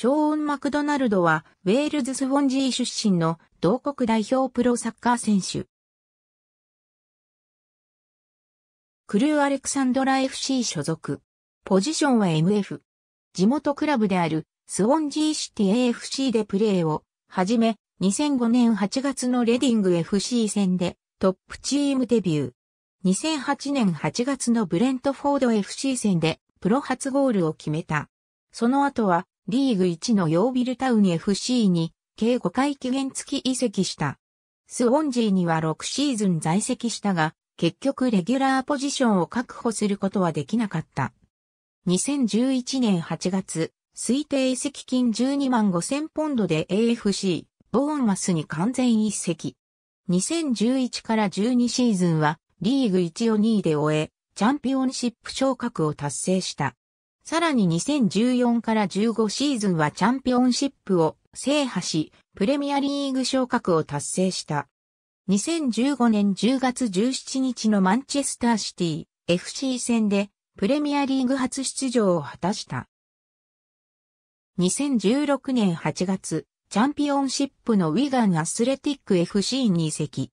ショーン・マクドナルドは、ウェールズ・スフォンジー出身の同国代表プロサッカー選手。クルー・アレクサンドラ FC 所属。ポジションは MF。地元クラブであるスウォンジーシティ AFC でプレーをはじめ、2005年8月のレディング FC 戦でトップチームデビュー。2008年8月のブレントフォード FC 戦でプロ初ゴールを決めた。その後はリーグ1のヨービルタウン FC に計5回期限付き移籍した。スウォンジーには6シーズン在籍したが、結局レギュラーポジションを確保することはできなかった。2011年8月、推定移籍金12万5千ポンドで AFC、ボーンマスに完全移籍。2011から12シーズンは、リーグ1を2位で終え、チャンピオンシップ昇格を達成した。さらに2014から15シーズンはチャンピオンシップを制覇し、プレミアリーグ昇格を達成した。2015年10月17日のマンチェスターシティ FC 戦でプレミアリーグ初出場を果たした。2016年8月、チャンピオンシップのウィガンアスレティック FC に移籍。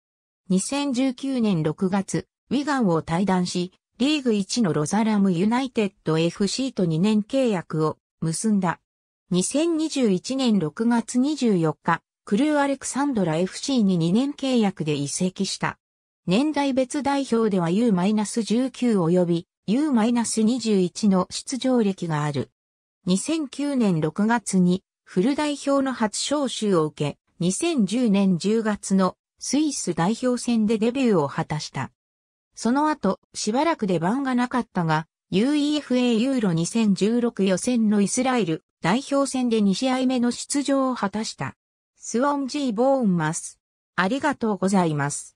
2019年6月、ウィガンを退団し、リーグ1のロザラムユナイテッド FC と2年契約を結んだ。2021年6月24日、クルーアレクサンドラ FC に2年契約で移籍した。年代別代表では U-19 及び U-21 の出場歴がある。2009年6月にフル代表の初招集を受け、2010年10月のスイス代表戦でデビューを果たした。その後、しばらく出番がなかったが、UEFA ユーロ2016予選のイスラエル代表戦で2試合目の出場を果たした。スウォンジー・ボーンマス。ありがとうございます。